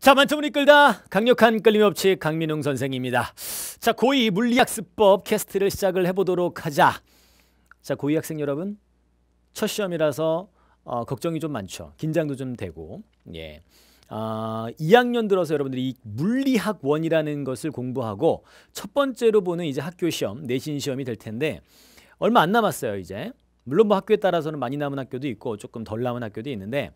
자, 만점을 이끌다 강력한 끌림없이 강민웅 선생입니다. 자, 고2 물리학습법 캐스트를 시작을 해보도록 하자. 자, 고2 학생 여러분, 첫 시험이라서 어, 걱정이 좀 많죠. 긴장도 좀 되고. 예. 아, 2학년 들어서 여러분들이 물리학원이라는 것을 공부하고 첫 번째로 보는 이제 학교 시험, 내신 시험이 될 텐데 얼마 안 남았어요, 이제. 물론 뭐 학교에 따라서는 많이 남은 학교도 있고 조금 덜 남은 학교도 있는데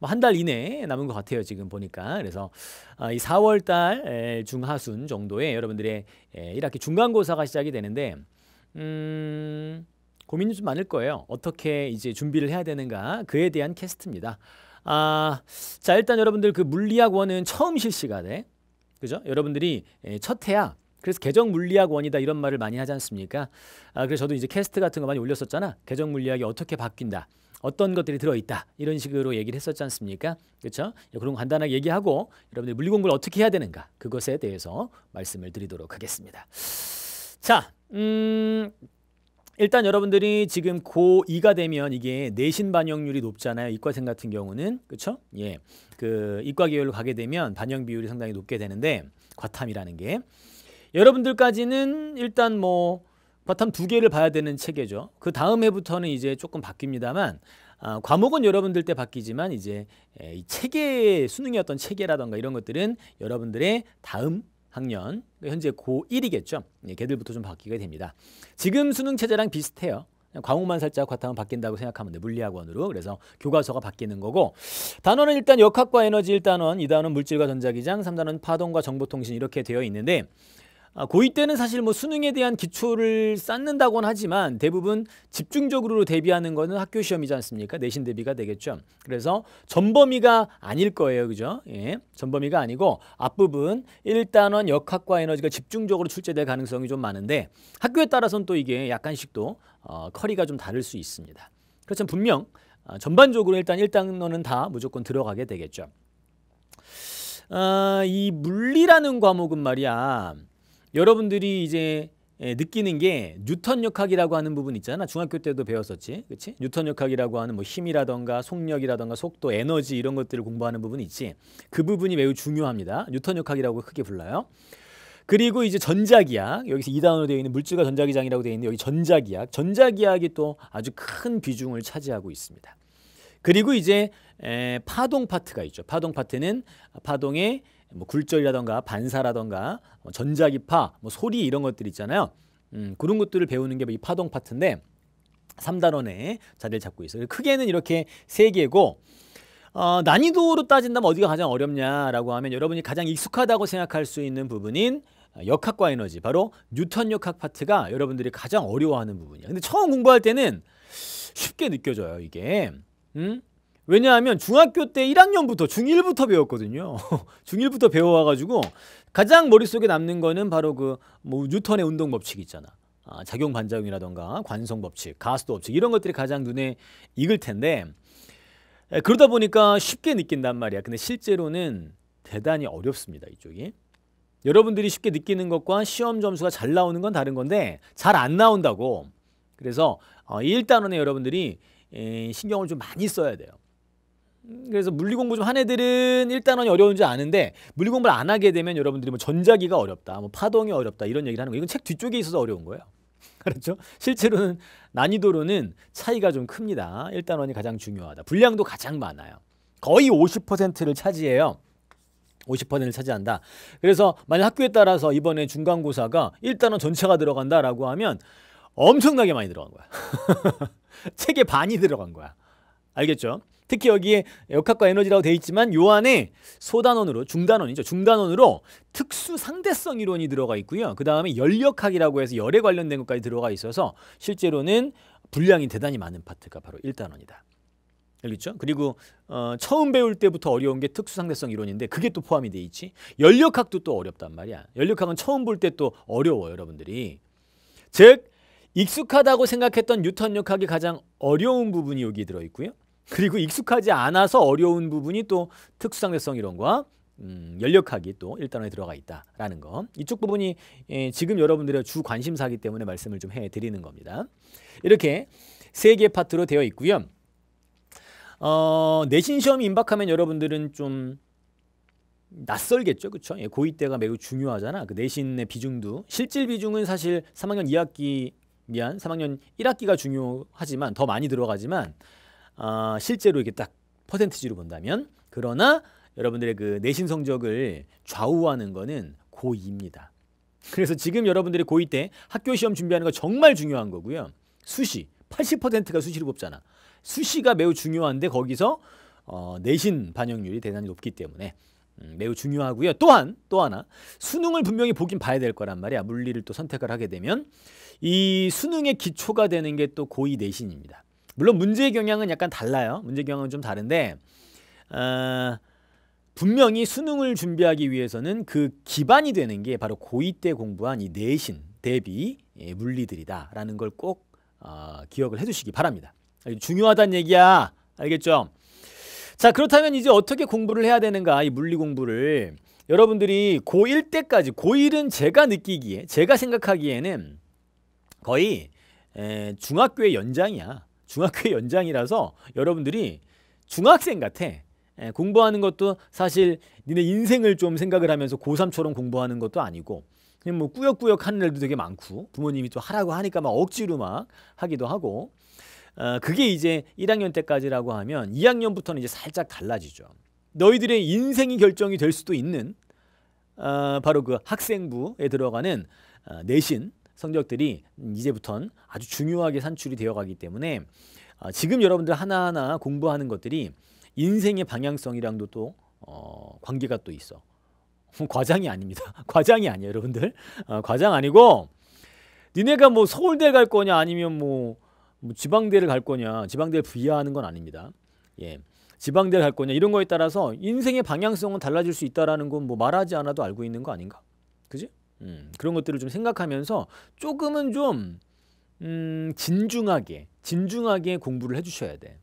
뭐한달 이내 남은 것 같아요. 지금 보니까. 그래서 아, 이 4월 달 중하순 정도에 여러분들의 1학기 중간고사가 시작이 되는데 음, 고민이 좀 많을 거예요. 어떻게 이제 준비를 해야 되는가 그에 대한 캐스트입니다. 아, 자 일단 여러분들 그 물리학 원은 처음 실시가 돼. 그죠? 여러분들이 첫 해야 그래서 개정 물리학 원이다 이런 말을 많이 하지 않습니까? 아, 그래서 저도 이제 캐스트 같은 거 많이 올렸었잖아. 개정 물리학이 어떻게 바뀐다. 어떤 것들이 들어있다 이런 식으로 얘기를 했었지 않습니까? 그렇죠? 그런 거 간단하게 얘기하고 여러분들 물리공부를 어떻게 해야 되는가 그것에 대해서 말씀을 드리도록 하겠습니다. 자, 음, 일단 여러분들이 지금 고2가 되면 이게 내신 반영률이 높잖아요. 이과생 같은 경우는 그렇죠? 예, 그 이과 계열로 가게 되면 반영 비율이 상당히 높게 되는데 과탐이라는 게 여러분들까지는 일단 뭐 바탕 두 개를 봐야 되는 체계죠. 그 다음 해부터는 이제 조금 바뀝니다만 아, 과목은 여러분들 때 바뀌지만 이제 예, 이 체계 수능이었던 체계라던가 이런 것들은 여러분들의 다음 학년 현재 고1이겠죠. 예, 걔들부터 좀 바뀌게 됩니다. 지금 수능 체제랑 비슷해요. 과목만 살짝 과탐은 바뀐다고 생각하면 돼 물리학원으로 그래서 교과서가 바뀌는 거고 단원은 일단 역학과 에너지 1단원 2단원 물질과 전자기장 3단원 파동과 정보통신 이렇게 되어 있는데 아, 고2 때는 사실 뭐 수능에 대한 기초를 쌓는다곤 하지만 대부분 집중적으로 대비하는 거는 학교 시험이지 않습니까? 내신 대비가 되겠죠. 그래서 전범위가 아닐 거예요. 그죠? 예. 전범위가 아니고 앞부분 1단원 역학과 에너지가 집중적으로 출제될 가능성이 좀 많은데 학교에 따라서는 또 이게 약간씩 또 어, 커리가 좀 다를 수 있습니다. 그렇지만 분명 어, 전반적으로 일단 1단원은 다 무조건 들어가게 되겠죠. 어, 이 물리라는 과목은 말이야. 여러분들이 이제 예, 느끼는 게 뉴턴 역학이라고 하는 부분 있잖아. 중학교 때도 배웠었지. 그렇지? 뉴턴 역학이라고 하는 뭐 힘이라던가 속력이라던가 속도, 에너지 이런 것들을 공부하는 부분이 있지. 그 부분이 매우 중요합니다. 뉴턴 역학이라고 크게 불러요. 그리고 이제 전자기학 여기서 2단으로 되어 있는 물질과 전자기장이라고 되어 있는 여기 전자기학 전자기학이 또 아주 큰 비중을 차지하고 있습니다. 그리고 이제 파동 파트가 있죠. 파동 파트는 파동의 뭐 굴절이라던가 반사라던가 뭐 전자기파, 뭐 소리 이런 것들 있잖아요. 음, 그런 것들을 배우는 게이 뭐 파동 파트인데 3단원에 자리를 잡고 있어요. 크게는 이렇게 세 개고 어, 난이도로 따진다면 어디가 가장 어렵냐라고 하면 여러분이 가장 익숙하다고 생각할 수 있는 부분인 역학과 에너지 바로 뉴턴 역학 파트가 여러분들이 가장 어려워하는 부분이야. 에 근데 처음 공부할 때는 쉽게 느껴져요 이게. 음? 왜냐하면 중학교 때 1학년부터 중1부터 배웠거든요. 중1부터 배워와가지고 가장 머릿속에 남는 거는 바로 그 뭐 뉴턴의 운동 법칙 있잖아. 아, 작용 반작용이라던가 관성 법칙, 가스도 법칙 이런 것들이 가장 눈에 익을 텐데 에, 그러다 보니까 쉽게 느낀단 말이야. 근데 실제로는 대단히 어렵습니다. 이쪽이. 여러분들이 쉽게 느끼는 것과 시험 점수가 잘 나오는 건 다른 건데 잘 안 나온다고. 그래서 어, 1단원에 여러분들이 에, 신경을 좀 많이 써야 돼요. 그래서 물리 공부 좀 한 애들은 1단원이 어려운 줄 아는데 물리 공부를 안 하게 되면 여러분들이 뭐 전자기가 어렵다, 뭐 파동이 어렵다 이런 얘기를 하는 거예요. 이건 책 뒤쪽에 있어서 어려운 거예요. 그렇죠? 실제로는 난이도로는 차이가 좀 큽니다. 1단원이 가장 중요하다. 분량도 가장 많아요. 거의 50%를 차지해요. 50%를 차지한다. 그래서 만약 학교에 따라서 이번에 중간고사가 1단원 전체가 들어간다라고 하면 엄청나게 많이 들어간 거야. 책의 반이 들어간 거야. 알겠죠? 특히 여기에 역학과 에너지라고 되어 있지만 요 안에 소단원으로 중단원이죠. 중단원으로 특수 상대성 이론이 들어가 있고요. 그 다음에 열역학이라고 해서 열에 관련된 것까지 들어가 있어서 실제로는 분량이 대단히 많은 파트가 바로 1단원이다 알겠죠? 그리고 어, 처음 배울 때부터 어려운 게 특수상대성 이론인데 그게 또 포함이 돼 있지. 연력학도 또 어렵단 말이야. 연력학은 처음 볼 때 또 어려워 여러분들이. 즉 익숙하다고 생각했던 뉴턴 역학이 가장 어려운 부분이 여기 들어 있고요. 그리고 익숙하지 않아서 어려운 부분이 또 특수상대성 이론과 음, 연력학이 또 1단원에 들어가 있다라는 거. 이쪽 부분이 예, 지금 여러분들의 주 관심사기 때문에 말씀을 좀 해드리는 겁니다. 이렇게 세 개 파트로 되어 있고요. 어, 내신 시험이 임박하면 여러분들은 좀 낯설겠죠. 그렇죠? 예, 고2 때가 매우 중요하잖아. 그 내신의 비중도. 실질 비중은 사실 3학년 2학기 미안 3학년 1학기가 중요하지만 더 많이 들어가지만 어, 실제로 이게 렇딱 퍼센티지로 본다면 그러나 여러분들의 그 내신 성적을 좌우하는 거는 고2입니다. 그래서 지금 여러분들이 고2 때 학교 시험 준비하는 거 정말 중요한 거고요. 수시 80%가 수시를 뽑잖아. 수시가 매우 중요한데 거기서 어, 내신 반영률이 대단히 높기 때문에 음, 매우 중요하고요. 또한 또 하나 수능을 분명히 보긴 봐야 될 거란 말이야. 물리를 또 선택을 하게 되면 이 수능의 기초가 되는 게 또 고2 내신입니다. 물론 문제의 경향은 약간 달라요. 문제 경향은 좀 다른데 어, 분명히 수능을 준비하기 위해서는 그 기반이 되는 게 바로 고2 때 공부한 이 내신, 대비, 예, 물리들이다라는 걸꼭 어, 기억을 해두시기 바랍니다. 아, 중요하단 얘기야. 알겠죠? 자 그렇다면 이제 어떻게 공부를 해야 되는가 이 물리 공부를 여러분들이 고1 때까지 고1은 제가 느끼기에 제가 생각하기에는 거의 에, 중학교의 연장이야 중학교 연장이라서 여러분들이 중학생 같아. 예, 공부하는 것도 사실 니네 인생을 좀 생각을 하면서 고3처럼 공부하는 것도 아니고 그냥 뭐 꾸역꾸역 하는 애들도 되게 많고 부모님이 또 하라고 하니까 막 억지로 막 하기도 하고 어, 그게 이제 1학년 때까지라고 하면 2학년부터는 이제 살짝 달라지죠. 너희들의 인생이 결정이 될 수도 있는 어, 바로 그 학생부에 들어가는 어, 내신 성적들이 이제부턴 아주 중요하게 산출이 되어가기 때문에 아, 지금 여러분들 하나하나 공부하는 것들이 인생의 방향성이랑도 또 어, 관계가 또 있어. 어, 과장이 아닙니다. 과장이 아니에요, 여러분들. 어, 과장 아니고 니네가 뭐 서울대 갈 거냐 아니면 뭐, 뭐 지방대를 갈 거냐 지방대를 부여하는 건 아닙니다. 예. 지방대를 갈 거냐 이런 거에 따라서 인생의 방향성은 달라질 수 있다라는 건 뭐 말하지 않아도 알고 있는 거 아닌가? 그지? 음, 그런 것들을 좀 생각하면서 조금은 좀 음, 진중하게 진중하게 공부를 해주셔야 돼.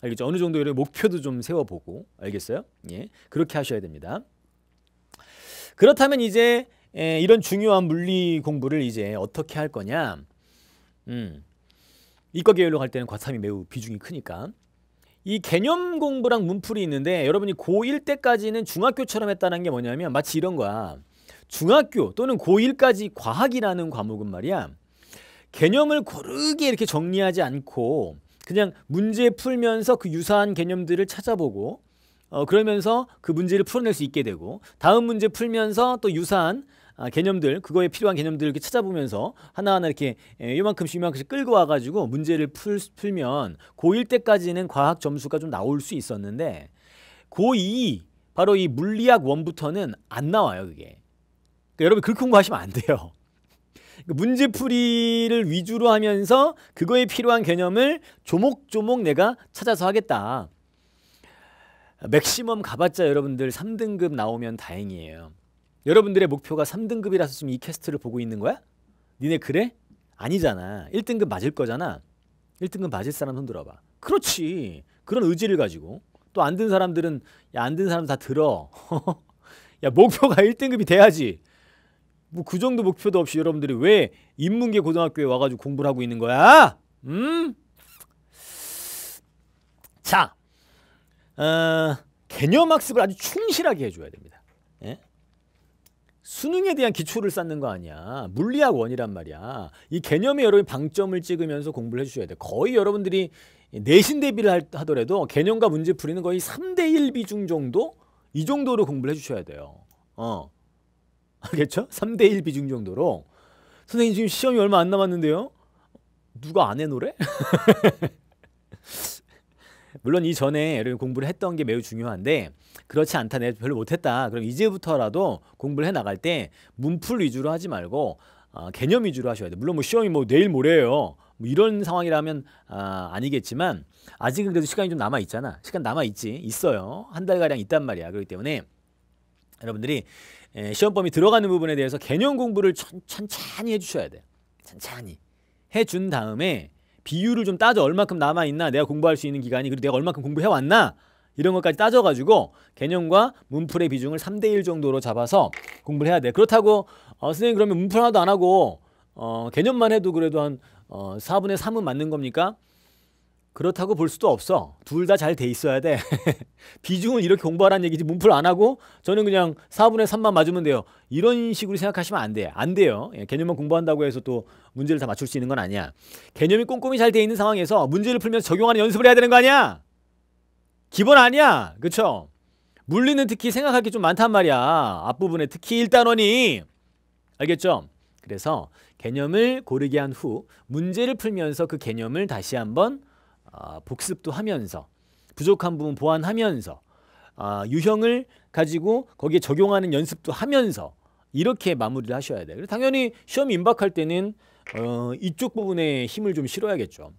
알겠죠? 어느 정도 이런 목표도 좀 세워보고 알겠어요? 예, 그렇게 하셔야 됩니다. 그렇다면 이제 에, 예, 이런 중요한 물리 공부를 이제 어떻게 할 거냐? 음, 이과 계열로 갈 때는 과탐이 매우 비중이 크니까 이 개념 공부랑 문풀이 있는데 여러분이 고1 때까지는 중학교처럼 했다는 게 뭐냐면 마치 이런 거야. 중학교 또는 고1까지 과학이라는 과목은 말이야 개념을 고르게 이렇게 정리하지 않고 그냥 문제 풀면서 그 유사한 개념들을 찾아보고 어, 그러면서 그 문제를 풀어낼 수 있게 되고 다음 문제 풀면서 또 유사한 아, 개념들 그거에 필요한 개념들을 이렇게 찾아보면서 하나하나 이렇게 예, 요만큼씩 요만큼씩 끌고 와가지고 문제를 풀, 풀면 고1 때까지는 과학 점수가 좀 나올 수 있었는데 고2 바로 이 물리학 1부터는안 나와요 그게 네, 여러분 그렇게 공부하시면 안 돼요. 그러니까 문제풀이를 위주로 하면서 그거에 필요한 개념을 조목조목 내가 찾아서 하겠다. 맥시멈 가봤자 여러분들 3등급 나오면 다행이에요. 여러분들의 목표가 3등급이라서 지금 이 캐스트를 보고 있는 거야? 니네 그래? 아니잖아. 1등급 맞을 거잖아. 1등급 맞을 사람 손 들어봐. 그렇지. 그런 의지를 가지고. 또 안 든 사람들은 야안든 사람 다 들어. 야 목표가 1등급이 돼야지. 뭐그 정도 목표도 없이 여러분들이 왜 인문계 고등학교에 와가지고 공부를 하고 있는 거야? 음? 자, 어, 개념 학습을 아주 충실하게 해줘야 됩니다. 예? 수능에 대한 기초를 쌓는 거 아니야. 물리학 원이란 말이야. 이 개념에 여러분 방점을 찍으면서 공부를 해주셔야 돼. 거의 여러분들이 내신 대비를 하더라도 개념과 문제 풀이는 거의 3대1 비중 정도? 이 정도로 공부를 해주셔야 돼요. 어. 알겠죠? 3대1 비중 정도로 선생님 지금 시험이 얼마 안 남았는데요. 누가 안 해 노래? 물론 이전에 여러분 공부를 했던 게 매우 중요한데 그렇지 않다 내가 별로 못했다 그럼 이제부터라도 공부를 해 나갈 때 문풀 위주로 하지 말고 어, 개념 위주로 하셔야 돼요 물론 뭐 시험이 뭐 내일 모레예요 뭐 이런 상황이라면 아, 아니겠지만 아직은 그래도 시간이 좀 남아 있잖아 시간 남아 있지 있어요 한 달가량 있단 말이야 그렇기 때문에 여러분들이 예, 시험범위 들어가는 부분에 대해서 개념 공부를 천, 천히 해주셔야 돼요. 천천히 해준 다음에 비율을 좀 따져 얼마큼 남아 있나 내가 공부할 수 있는 기간이 그리고 내가 얼마큼 공부해 왔나 이런 것까지 따져가지고 개념과 문풀의 비중을 3대1 정도로 잡아서 공부를 해야 돼. 그렇다고 어, 선생님 그러면 문풀 하나도 안 하고 어, 개념만 해도 그래도 한 어, 4분의 3은 맞는 겁니까? 그렇다고 볼 수도 없어. 둘 다 잘 돼 있어야 돼. 비중은 이렇게 공부하라는 얘기지. 문풀 안 하고 저는 그냥 4분의 3만 맞으면 돼요. 이런 식으로 생각하시면 안 돼. 안 돼요. 예, 개념만 공부한다고 해서 또 문제를 다 맞출 수 있는 건 아니야. 개념이 꼼꼼히 잘 돼 있는 상황에서 문제를 풀면서 적용하는 연습을 해야 되는 거 아니야? 기본 아니야. 그쵸? 물리는 특히 생각할 게 좀 많단 말이야. 앞부분에 특히 1단원이. 알겠죠? 그래서 개념을 고르게 한 후 문제를 풀면서 그 개념을 다시 한번 아, 복습도 하면서 부족한 부분 보완하면서 아, 유형을 가지고 거기에 적용하는 연습도 하면서 이렇게 마무리를 하셔야 돼요. 당연히 시험 임박할 때는 어, 이쪽 부분에 힘을 좀 실어야겠죠.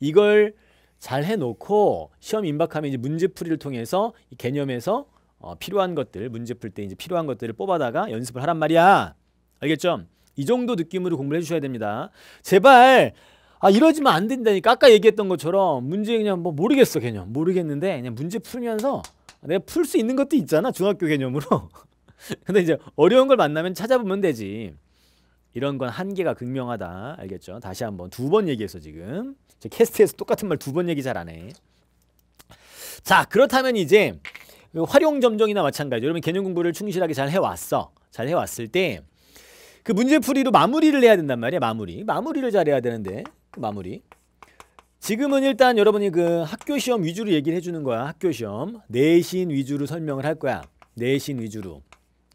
이걸 잘 해놓고 시험 임박하면 이제 문제풀이를 통해서 개념에서 어, 필요한 것들 문제 풀때 이제 필요한 것들을 뽑아다가 연습을 하란 말이야. 알겠죠? 이 정도 느낌으로 공부를 해주셔야 됩니다. 제발 아 이러지면 안 된다니까 아까 얘기했던 것처럼 문제 그냥 뭐 모르겠어 개념 모르겠는데 그냥 문제 풀면서 내가 풀 수 있는 것도 있잖아 중학교 개념으로 근데 이제 어려운 걸 만나면 찾아보면 되지 이런 건 한계가 극명하다 알겠죠 다시 한번 두 번 얘기했어 지금 제 캐스트에서 똑같은 말 두 번 얘기 잘 안해 자 그렇다면 이제 그 활용 점정이나 마찬가지 여러분 개념 공부를 충실하게 잘 해왔어 잘 해왔을 때 그 문제풀이로 마무리를 해야 된단 말이야 마무리 마무리를 잘해야 되는데 마무리 지금은 일단 여러분이 그 학교 시험 위주로 얘기를 해주는 거야 학교 시험 내신 위주로 설명을 할 거야 내신 위주로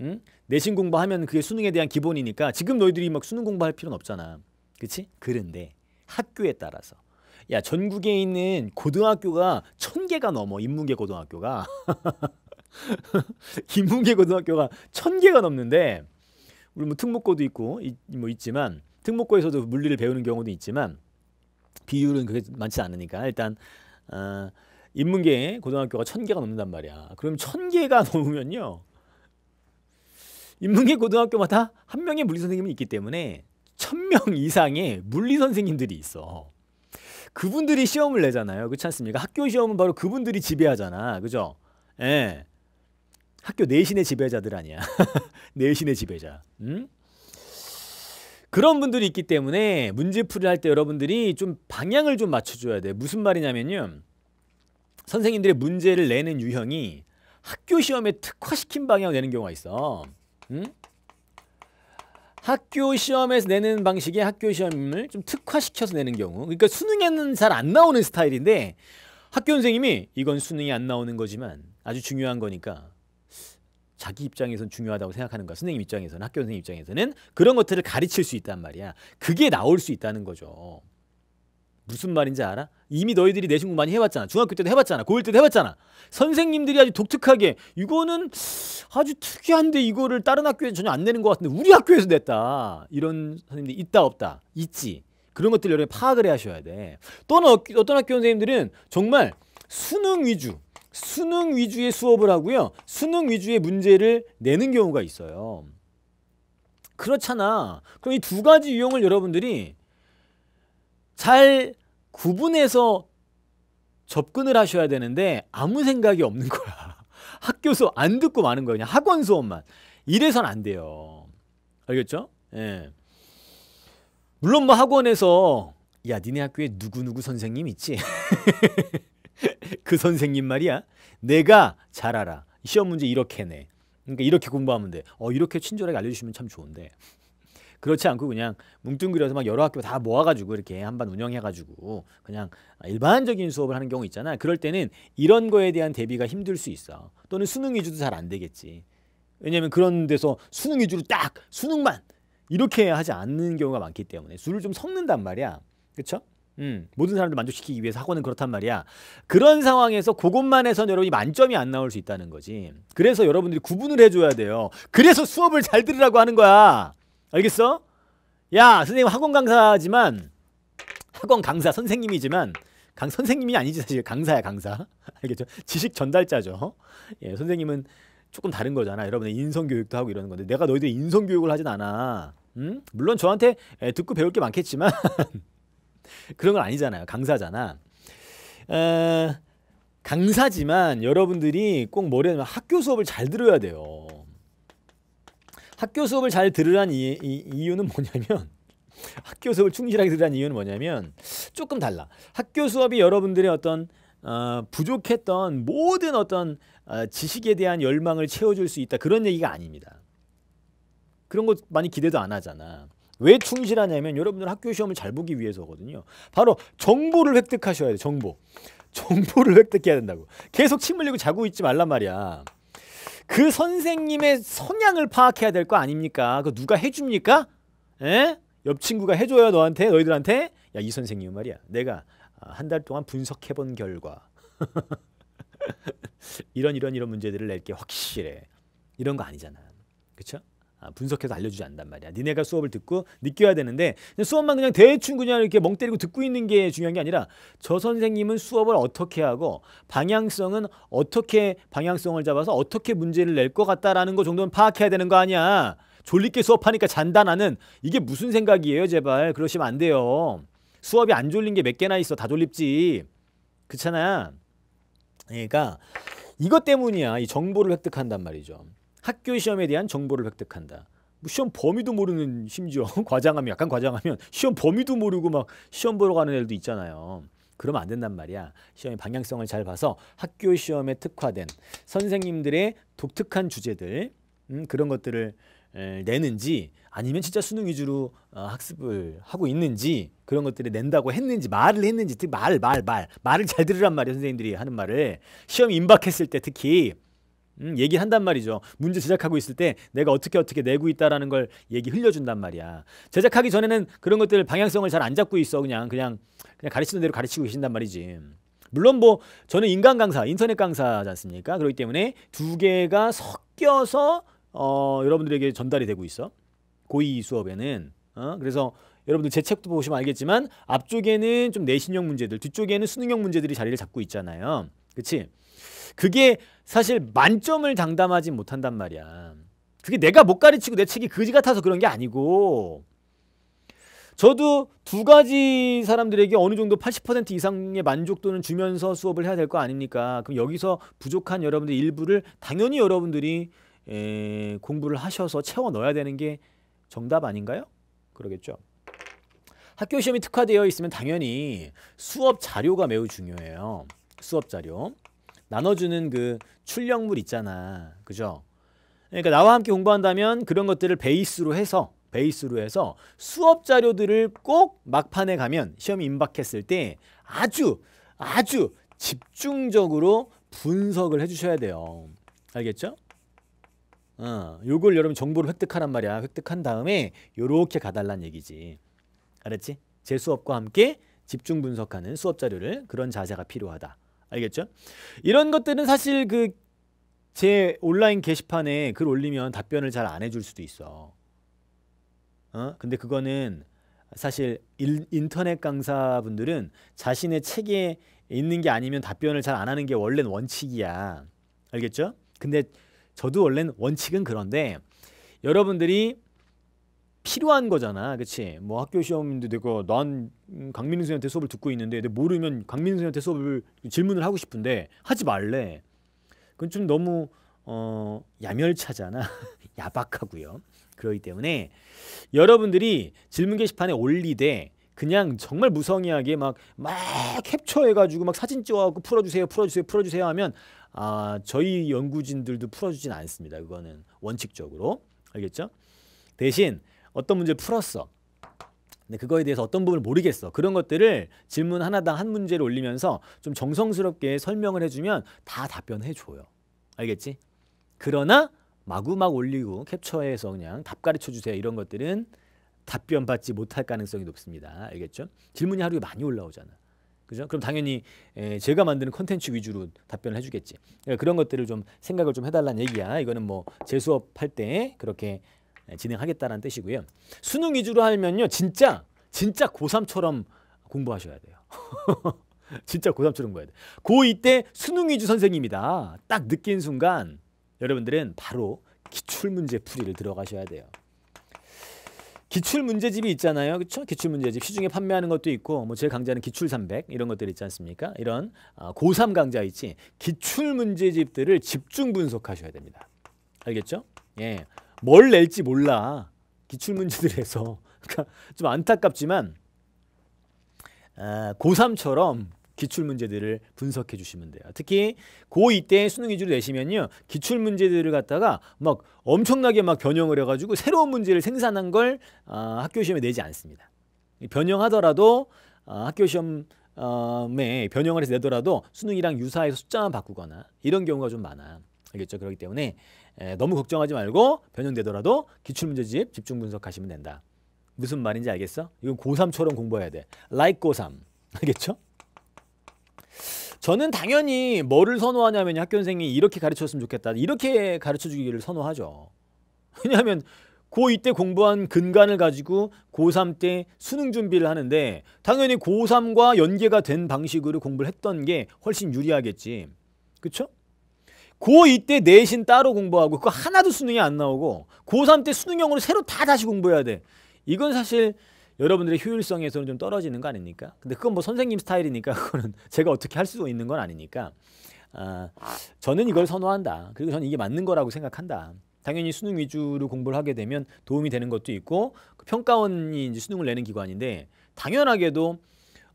응? 내신 공부하면 그게 수능에 대한 기본이니까 지금 너희들이 막 수능 공부할 필요는 없잖아 그치? 그런데 학교에 따라서 야 전국에 있는 고등학교가 천 개가 넘어 인문계 고등학교가 인문계 고등학교가 천 개가 넘는데 우리 뭐 특목고도 있고 이, 뭐 있지만 특목고에서도 물리를 배우는 경우도 있지만 비율은 그게 많지 않으니까 일단 어, 인문계 고등학교가 천 개가 넘는단 말이야. 그럼 천 개가 넘으면요. 인문계 고등학교마다 한 명의 물리 선생님이 있기 때문에 천 명 이상의 물리 선생님들이 있어. 그분들이 시험을 내잖아요. 그렇지 않습니까? 학교 시험은 바로 그분들이 지배하잖아. 그죠? 예. 학교 내신의 지배자들 아니야. 내신의 지배자. 응? 음? 그런 분들이 있기 때문에 문제풀이할때 여러분들이 좀 방향을 좀 맞춰줘야 돼요 무슨 말이냐면요. 선생님들의 문제를 내는 유형이 학교 시험에 특화시킨 방향을 내는 경우가 있어. 응? 학교 시험에서 내는 방식의 학교 시험을 좀 특화시켜서 내는 경우 그러니까 수능에는 잘 안 나오는 스타일인데 학교 선생님이 이건 수능이 안 나오는 거지만 아주 중요한 거니까 자기 입장에선 중요하다고 생각하는 거야. 선생님 입장에서는 학교 선생님 입장에서는 그런 것들을 가르칠 수 있단 말이야. 그게 나올 수 있다는 거죠. 무슨 말인지 알아? 이미 너희들이 내신 공 많이 해봤잖아. 중학교 때도 해봤잖아. 고1 때도 해봤잖아. 선생님들이 아주 독특하게 이거는 아주 특이한데 이거를 다른 학교에 전혀 안 내는 것 같은데 우리 학교에서 냈다. 이런 선생님들이 있다 없다. 있지. 그런 것들 여러분 파악을 해 하셔야 돼. 또는 어, 어떤 학교 선생님들은 정말 수능 위주 수능 위주의 수업을 하고요. 수능 위주의 문제를 내는 경우가 있어요. 그렇잖아. 그럼 이 두 가지 유형을 여러분들이 잘 구분해서 접근을 하셔야 되는데 아무 생각이 없는 거야. 학교 수업 안 듣고 마는 거야. 그냥 학원 수업만. 이래선 안 돼요. 알겠죠? 예. 물론 뭐 학원에서 야 니네 학교에 누구누구 선생님 있지? 그 선생님 말이야. 내가 잘 알아. 시험 문제 이렇게 내. 그러니까 이렇게 공부하면 돼. 어 이렇게 친절하게 알려주시면 참 좋은데. 그렇지 않고 그냥 뭉뚱그려서 막 여러 학교 다 모아가지고 이렇게 한반 운영해가지고 그냥 일반적인 수업을 하는 경우 있잖아. 그럴 때는 이런 거에 대한 대비가 힘들 수 있어. 또는 수능 위주도 잘 안 되겠지. 왜냐면 그런 데서 수능 위주로 딱 수능만 이렇게 하지 않는 경우가 많기 때문에 수를 좀 섞는단 말이야. 그렇죠? 음, 모든 사람들 만족시키기 위해서 학원은 그렇단 말이야. 그런 상황에서 그것만 해선 여러분이 만점이 안 나올 수 있다는 거지. 그래서 여러분들이 구분을 해줘야 돼요. 그래서 수업을 잘 들으라고 하는 거야. 알겠어? 야, 선생님 학원 강사지만, 학원 강사 선생님이지만, 강 선생님이 아니지 사실 강사야 강사 알겠죠 지식 전달자죠 예 선생님은 조금 다른 거잖아 여러분의 인성 교육도 하고 이러는 건데 내가 너희들 인성 교육을 하진 않아 음 물론 저한테 예, 듣고 배울 게 많겠지만 그런 건 아니잖아요. 강사잖아. 어, 강사지만 여러분들이 꼭 머리에 학교 수업을 잘 들어야 돼요. 학교 수업을 잘 들으란 이, 이 유는 뭐냐면 학교 수업을 충실하게 들으란 이유는 뭐냐면 조금 달라. 학교 수업이 여러분들의 어떤 어, 부족했던 모든 어떤 어, 지식에 대한 열망을 채워줄 수 있다 그런 얘기가 아닙니다. 그런 거 많이 기대도 안 하잖아. 왜 충실하냐면 여러분들 학교 시험을 잘 보기 위해서거든요. 바로 정보를 획득하셔야 돼 정보. 정보를 획득해야 된다고. 계속 침 흘리고 자고 있지 말란 말이야. 그 선생님의 성향을 파악해야 될 거 아닙니까? 그 누가 해줍니까? 에? 옆 친구가 해줘요 너한테 너희들한테 야 이 선생님 말이야 내가 아, 한달 동안 분석해본 결과 이런 이런 이런 문제들을 낼 게 확실해 이런 거 아니잖아 그쵸? 아, 분석해서 알려주지 않단 말이야. 니네가 수업을 듣고 느껴야 되는데 수업만 그냥 대충 그냥 이렇게 멍 때리고 듣고 있는 게 중요한 게 아니라 저 선생님은 수업을 어떻게 하고 방향성은 어떻게 방향성을 잡아서 어떻게 문제를 낼 것 같다라는 거 정도는 파악해야 되는 거 아니야. 졸리게 수업하니까 잔다 나는 이게 무슨 생각이에요 제발 그러시면 안 돼요. 수업이 안 졸린 게 몇 개나 있어 다 졸립지. 그렇잖아. 그러니까 이것 때문이야 이 정보를 획득한단 말이죠. 학교 시험에 대한 정보를 획득한다. 뭐 시험 범위도 모르는 심지어 과장하면 약간 과장하면 시험 범위도 모르고 막 시험 보러 가는 애들도 있잖아요. 그러면 안 된단 말이야. 시험의 방향성을 잘 봐서 학교 시험에 특화된 선생님들의 독특한 주제들 음, 그런 것들을 내는지 아니면 진짜 수능 위주로 어, 학습을 하고 있는지 그런 것들을 낸다고 했는지 말을 했는지 말말말 말, 말, 말을 잘 들으란 말이야 선생님들이 하는 말을 시험 임박했을 때 특히 음, 얘기한단 말이죠. 문제 제작하고 있을 때 내가 어떻게 어떻게 내고 있다라는 걸 얘기 흘려준단 말이야. 제작하기 전에는 그런 것들 방향성을 잘 안 잡고 있어. 그냥 그냥 그냥 가르치는 대로 가르치고 계신단 말이지. 물론 뭐 저는 인간 강사, 인터넷 강사지 않습니까? 그렇기 때문에 두 개가 섞여서 어, 여러분들에게 전달이 되고 있어. 고이 수업에는 어? 그래서 여러분들 제 책도 보시면 알겠지만 앞쪽에는 좀 내신형 문제들, 뒤쪽에는 수능형 문제들이 자리를 잡고 있잖아요. 그렇지? 그게 사실 만점을 장담하지 못한단 말이야. 그게 내가 못 가르치고 내 책이 거지 같아서 그런 게 아니고 저도 두 가지 사람들에게 어느 정도 80% 이상의 만족도는 주면서 수업을 해야 될 거 아닙니까? 그럼 여기서 부족한 여러분들 일부를 당연히 여러분들이 에, 공부를 하셔서 채워 넣어야 되는 게 정답 아닌가요? 그러겠죠. 학교 시험이 특화되어 있으면 당연히 수업 자료가 매우 중요해요. 수업 자료. 나눠주는 그 출력물 있잖아. 그죠? 그러니까 나와 함께 공부한다면 그런 것들을 베이스로 해서 베이스로 해서 수업 자료들을 꼭 막판에 가면 시험이 임박했을 때 아주 아주 집중적으로 분석을 해주셔야 돼요. 알겠죠? 어, 요걸 여러분 정보를 획득하란 말이야. 획득한 다음에 요렇게 가달란 얘기지. 알았지? 제 수업과 함께 집중 분석하는 수업 자료를 그런 자세가 필요하다. 알겠죠? 이런 것들은 사실 그 제 온라인 게시판에 글 올리면 답변을 잘 안 해줄 수도 있어. 어? 근데 그거는 사실 일, 인터넷 강사분들은 자신의 책에 있는 게 아니면 답변을 잘 안 하는 게 원래는 원칙이야. 알겠죠? 근데 저도 원래는 원칙은 그런데 여러분들이 필요한 거잖아. 그치? 뭐 학교 시험인데 내가 난 음, 강민우 선생한테 수업을 듣고 있는데 내가 모르면 강민우 선생한테 수업을 질문을 하고 싶은데 하지 말래. 그건 좀 너무 어, 야멸차잖아. 야박하고요. 그러기 때문에 여러분들이 질문 게시판에 올리되 그냥 정말 무성의하게 막, 막 캡처해가지고 막 사진 찍어갖고 풀어주세요, 풀어주세요, 풀어주세요 하면 아, 저희 연구진들도 풀어주진 않습니다. 그거는 원칙적으로. 알겠죠? 대신 어떤 문제를 풀었어. 근데 그거에 대해서 어떤 부분을 모르겠어. 그런 것들을 질문 하나당 한 문제를 올리면서 좀 정성스럽게 설명을 해주면 다 답변해줘요. 알겠지? 그러나 마구마구 올리고 캡처해서 그냥 답 가르쳐주세요. 이런 것들은 답변 받지 못할 가능성이 높습니다. 알겠죠? 질문이 하루에 많이 올라오잖아. 그죠? 그럼 당연히 제가 만드는 컨텐츠 위주로 답변을 해주겠지. 그러니까 그런 것들을 좀 생각을 좀 해달라는 얘기야. 이거는 뭐 재수업할 때 그렇게 네, 진행하겠다는 뜻이고요. 수능 위주로 하면요. 진짜 진짜 고3처럼 공부하셔야 돼요. 진짜 고3처럼 공부해야 돼요. 고2 때 수능 위주 선생님이다. 딱 느낀 순간 여러분들은 바로 기출문제 풀이를 들어가셔야 돼요. 기출문제집이 있잖아요. 그렇죠? 기출문제집 시중에 판매하는 것도 있고 뭐 제 강좌는 기출 300 이런 것들 있지 않습니까? 이런 어, 고3 강좌 있지. 기출문제집들을 집중 분석하셔야 됩니다. 알겠죠? 예. 뭘 낼지 몰라. 기출문제들에서. 그러니까 좀 안타깝지만 아, 고3처럼 기출문제들을 분석해 주시면 돼요. 특히 고2 때 수능 위주로 내시면요. 기출문제들을 갖다가 막 엄청나게 막 변형을 해가지고 새로운 문제를 생산한 걸 아, 학교 시험에 내지 않습니다. 변형하더라도 아, 학교 시험에 변형을 해서 내더라도 수능이랑 유사해서 숫자만 바꾸거나 이런 경우가 좀 많아. 알겠죠? 그렇기 때문에 에, 너무 걱정하지 말고 변형되더라도 기출문제집 집중 분석하시면 된다. 무슨 말인지 알겠어? 이건 고3처럼 공부해야 돼. Like 고3. 알겠죠? 저는 당연히 뭐를 선호하냐면 학교선생이 이렇게 가르쳤으면 좋겠다. 이렇게 가르쳐주기를 선호하죠. 왜냐하면 고2 때 공부한 근간을 가지고 고3 때 수능 준비를 하는데 당연히 고3과 연계가 된 방식으로 공부를 했던 게 훨씬 유리하겠지. 그렇죠? 고2 때 내신 따로 공부하고 그거 하나도 수능이 안 나오고 고3 때 수능형으로 새로 다 다시 공부해야 돼. 이건 사실 여러분들의 효율성에서는 좀 떨어지는 거 아닙니까? 근데 그건 뭐 선생님 스타일이니까 그거는 제가 어떻게 할 수도 있는 건 아니니까 아, 저는 이걸 선호한다. 그리고 저는 이게 맞는 거라고 생각한다. 당연히 수능 위주로 공부를 하게 되면 도움이 되는 것도 있고 그 평가원이 이제 수능을 내는 기관인데 당연하게도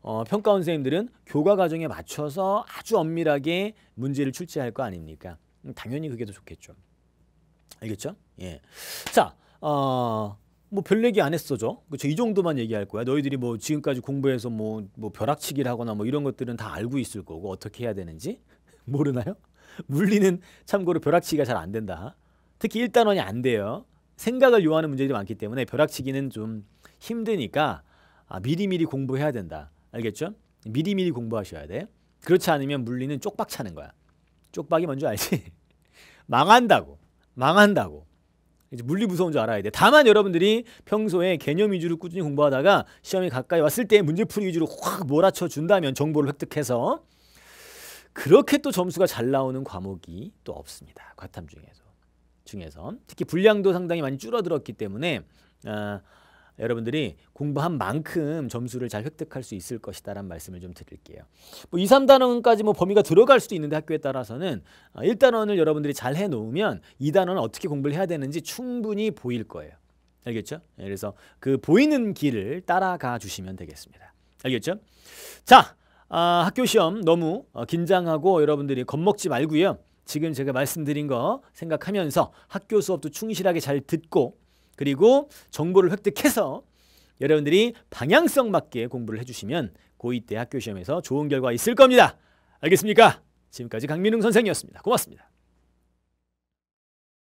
어, 평가 원생님들은 교과 과정에 맞춰서 아주 엄밀하게 문제를 출제할 거 아닙니까? 음, 당연히 그게 더 좋겠죠. 알겠죠? 예. 자, 어, 뭐 별 얘기 안 했어죠. 그렇죠. 이 정도만 얘기할 거야. 너희들이 뭐 지금까지 공부해서 뭐, 뭐 벼락치기를 하거나 뭐 이런 것들은 다 알고 있을 거고 어떻게 해야 되는지 모르나요? 물리는 참고로 벼락치기가 잘 안 된다. 특히 1단원이 안 돼요. 생각을 요하는 문제들이 많기 때문에 벼락치기는 좀 힘드니까 아, 미리미리 공부해야 된다. 알겠죠? 미리미리 공부하셔야 돼. 그렇지 않으면 물리는 쪽박 차는 거야. 쪽박이 뭔지 알지? 망한다고. 망한다고. 이제 물리 무서운 줄 알아야 돼. 다만 여러분들이 평소에 개념 위주로 꾸준히 공부하다가 시험이 가까이 왔을 때 문제풀이 위주로 확 몰아쳐 준다면 정보를 획득해서 그렇게 또 점수가 잘 나오는 과목이 또 없습니다. 과탐 중에서. 중에서 특히 분량도 상당히 많이 줄어들었기 때문에 어, 여러분들이 공부한 만큼 점수를 잘 획득할 수 있을 것이다라는 말씀을 좀 드릴게요. 뭐 2, 3단원까지 뭐 범위가 들어갈 수도 있는데 학교에 따라서는 1단원을 어, 여러분들이 잘 해놓으면 2단원은 어떻게 공부를 해야 되는지 충분히 보일 거예요. 알겠죠? 예, 그래서 그 보이는 길을 따라가 주시면 되겠습니다. 알겠죠? 자, 아, 학교 시험 너무 어, 긴장하고 여러분들이 겁먹지 말고요. 지금 제가 말씀드린 거 생각하면서 학교 수업도 충실하게 잘 듣고 그리고 정보를 획득해서 여러분들이 방향성 맞게 공부를 해주시면 고2 대 학교 시험에서 좋은 결과 있을 겁니다. 알겠습니까? 지금까지 강민웅 선생이었습니다. 고맙습니다.